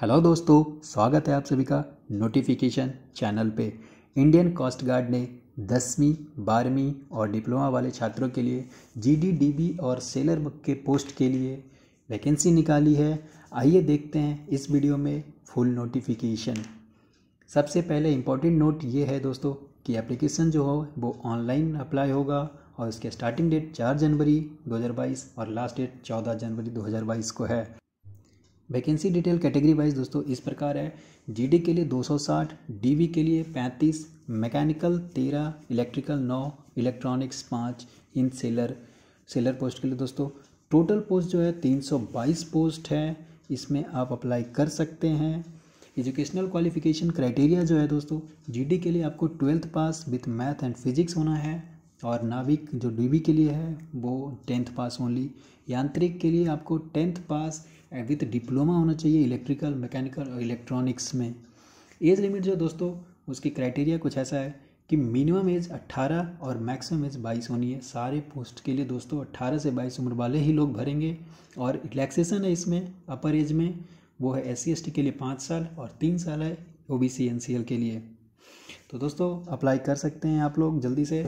hello दोस्तों स्वागत है आप सभी का नोटिफिकेशन चैनल पे इंडियन कोस्ट गार्ड ने दसवीं बारहवीं और डिप्लोमा वाले छात्रों के लिए जीडीडीबी और सेलर बुक के पोस्ट के लिए वैकेंसी निकाली है आइए देखते हैं इस वीडियो में फुल नोटिफिकेशन सबसे पहले इम्पॉर्टेंट नोट ये है दोस्तों कि एप्लीकेशन जो हो वो ऑनलाइन अप्लाई होगा और इसके स्टार्टिंग डेट चार जनवरी 2022 और लास्ट डेट चौदह जनवरी 2022 को है वैकेंसी डिटेल कैटेगरी वाइज दोस्तों इस प्रकार है जीडी के लिए 260, डीवी के लिए 35, मैकेनिकल 13, इलेक्ट्रिकल 9, इलेक्ट्रॉनिक्स 5, इन सेलर सेलर पोस्ट के लिए दोस्तों टोटल पोस्ट जो है 322 पोस्ट है इसमें आप अप्लाई कर सकते हैं एजुकेशनल क्वालिफिकेशन क्राइटेरिया जो है दोस्तों जीडी के लिए आपको twelfth pass with math and physics होना है और नाविक जो डीबी के लिए है वो टेंथ पास ओनली यांत्रिक के लिए आपको टेंथ पास विथ डिप्लोमा होना चाहिए इलेक्ट्रिकल मैकेनिकल और इलेक्ट्रॉनिक्स में एज लिमिट जो दोस्तों उसकी क्राइटेरिया कुछ ऐसा है कि मिनिमम एज 18 और मैक्सिमम एज 22 होनी है सारे पोस्ट के लिए दोस्तों 18 से 22 उम्र वाले ही लोग भरेंगे और रिलैक्सेशन है इसमें अपर एज में वो है एस सी के लिए पाँच साल और तीन साल है ओ बी के लिए तो दोस्तों अप्लाई कर सकते हैं आप लोग जल्दी से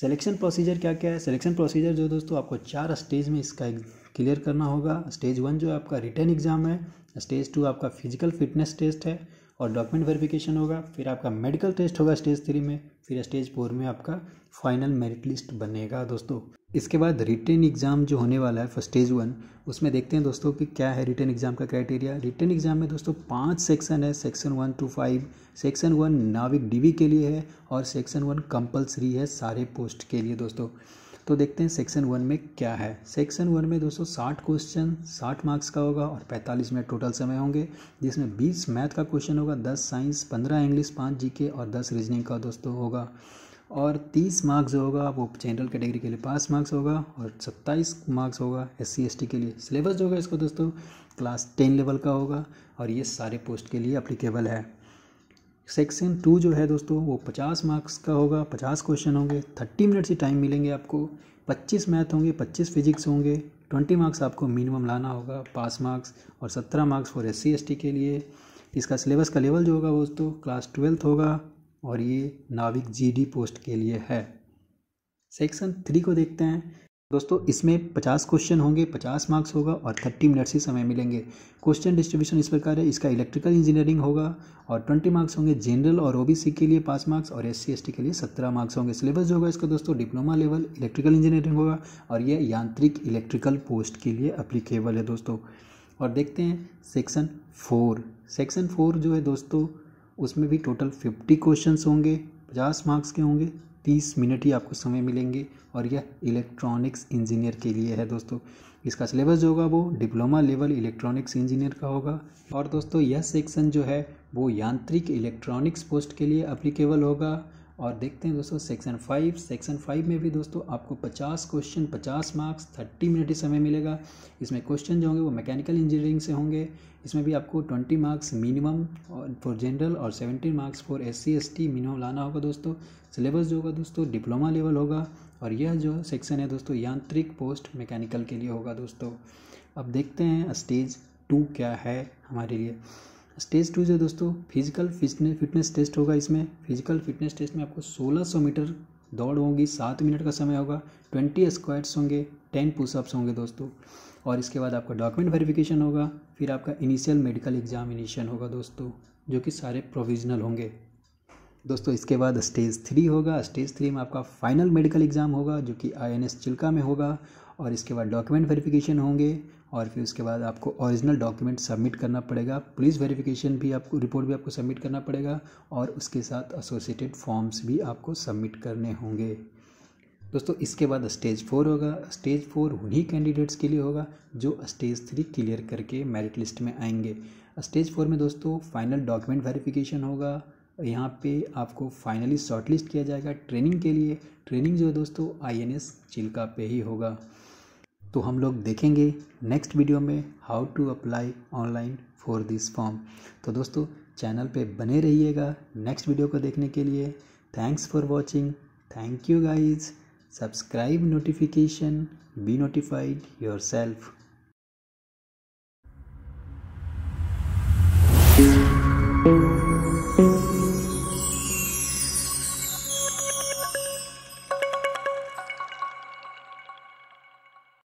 सिलेक्शन प्रोसीजर क्या क्या है सिलेक्शन प्रोसीजर जो दोस्तों आपको चार स्टेज में इसका क्लियर करना होगा स्टेज वन जो है आपका रिटर्न एग्ज़ाम है स्टेज टू आपका फिजिकल फिटनेस टेस्ट है और डॉक्यूमेंट वेरिफिकेशन होगा फिर आपका मेडिकल टेस्ट होगा स्टेज थ्री में फिर स्टेज फोर में आपका फाइनल मेरिट लिस्ट बनेगा दोस्तों इसके बाद रिटर्न एग्ज़ाम जो होने वाला है फर्स्ट स्टेज वन उसमें देखते हैं दोस्तों कि क्या है रिटर्न एग्ज़ाम का क्राइटेरिया रिटर्न एग्ज़ाम में दोस्तों पांच सेक्शन है section one two five section one नाविक डीवी के लिए है और सेक्शन वन कंपलसरी है सारे पोस्ट के लिए दोस्तों तो देखते हैं सेक्शन वन में क्या है सेक्शन वन में दोस्तों साठ क्वेश्चन साठ मार्क्स का होगा और पैंतालीस मिनट टोटल समय होंगे जिसमें बीस मैथ का क्वेश्चन होगा दस साइंस पंद्रह इंग्लिश पाँच जीके और दस रीजनिंग का दोस्तों होगा और तीस मार्क्स जो होगा वो जनरल कैटेगरी के लिए पाँच मार्क्स होगा और सत्ताईस मार्क्स होगा एस सी के लिए सिलेबस जो होगा इसको दोस्तों क्लास टेन लेवल का होगा और ये सारे पोस्ट के लिए अप्लीकेबल है सेक्शन टू जो है दोस्तों वो पचास मार्क्स का होगा पचास क्वेश्चन होंगे थर्टी मिनट से टाइम मिलेंगे आपको पच्चीस मैथ होंगे पच्चीस फिजिक्स होंगे ट्वेंटी मार्क्स आपको मिनिमम लाना होगा पास मार्क्स और सत्रह मार्क्स फॉर एस सी के लिए इसका सिलेबस का लेवल जो होगा दोस्तों क्लास ट्वेल्थ होगा और ये नाविक जीडी पोस्ट के लिए है सेक्शन थ्री को देखते हैं दोस्तों इसमें 50 क्वेश्चन होंगे 50 मार्क्स होगा और 30 मिनट से समय मिलेंगे क्वेश्चन डिस्ट्रीब्यूशन इस प्रकार है इसका इलेक्ट्रिकल इंजीनियरिंग होगा और 20 मार्क्स होंगे जनरल और ओबीसी के लिए पाँच मार्क्स और एस सी के लिए 17 मार्क्स होंगे सिलेबस जो होगा इसका दोस्तों डिप्लोमा लेवल इलेक्ट्रिकल इंजीनियरिंग होगा और यह यांत्रिक इलेक्ट्रिकल पोस्ट के लिए अप्लीकेबल है दोस्तों और देखते हैं सेक्शन फोर सेक्शन फोर जो है दोस्तों उसमें भी टोटल फिफ्टी क्वेश्चन होंगे पचास मार्क्स के होंगे तीस मिनट ही आपको समय मिलेंगे और यह इलेक्ट्रॉनिक्स इंजीनियर के लिए है दोस्तों इसका सिलेबस जो होगा वो डिप्लोमा लेवल इलेक्ट्रॉनिक्स इंजीनियर का होगा और दोस्तों यह सेक्शन जो है वो यांत्रिक इलेक्ट्रॉनिक्स पोस्ट के लिए अप्लीकेबल होगा और देखते हैं दोस्तों सेक्शन फाइव सेक्शन फाइव में भी दोस्तों आपको पचास क्वेश्चन पचास मार्क्स थर्टी मिनट ही समय मिलेगा इसमें क्वेश्चन जो होंगे वो मैकेनिकल इंजीनियरिंग से होंगे इसमें भी आपको twenty marks minimum for general और seventeen marks for S C S T minimum लाना होगा दोस्तों सिलेबस जो होगा दोस्तों डिप्लोमा लेवल होगा और यह जो सेक्शन है दोस्तों यांत्रिक पोस्ट मैकेनिकल के लिए होगा दोस्तों अब देखते हैं स्टेज टू क्या है हमारे लिए स्टेज टू जो दोस्तों फिजिकल फिटनेस टेस्ट होगा इसमें फिजिकल फिटनेस टेस्ट में आपको 1600 मीटर दौड़ होगी सात मिनट का समय होगा ट्वेंटी स्क्वायर्स होंगे टेन पुशअप्स होंगे दोस्तों और इसके बाद आपका डॉक्यूमेंट वेरिफिकेशन होगा फिर आपका इनिशियल मेडिकल एग्जामिनेशन होगा दोस्तों जो कि सारे प्रोविजनल होंगे दोस्तों इसके बाद स्टेज थ्री होगा स्टेज थ्री में आपका फाइनल मेडिकल एग्ज़ाम होगा जो कि आईएनएस चिल्का में होगा और इसके बाद डॉक्यूमेंट वेरिफिकेशन होंगे और फिर उसके बाद आपको ओरिजिनल डॉक्यूमेंट सबमिट करना पड़ेगा पुलिस वेरिफिकेशन भी आपको रिपोर्ट भी आपको सबमिट करना पड़ेगा और उसके साथ एसोसिएटेड फॉर्म्स भी आपको सबमिट करने होंगे दोस्तों इसके बाद स्टेज फोर होगा स्टेज फोर उन्हीं कैंडिडेट्स के लिए होगा जो स्टेज थ्री क्लियर करके मेरिट लिस्ट में आएंगे स्टेज फोर में दोस्तों फाइनल डॉक्यूमेंट वेरिफिकेशन होगा यहाँ पे आपको फाइनली शॉर्टलिस्ट किया जाएगा ट्रेनिंग के लिए ट्रेनिंग जो है दोस्तों आई एन एस चिल्का पे ही होगा तो हम लोग देखेंगे नेक्स्ट वीडियो में how to apply online for this form तो दोस्तों चैनल पे बने रहिएगा नेक्स्ट वीडियो को देखने के लिए thanks for watching thank you guys subscribe notification be notified your self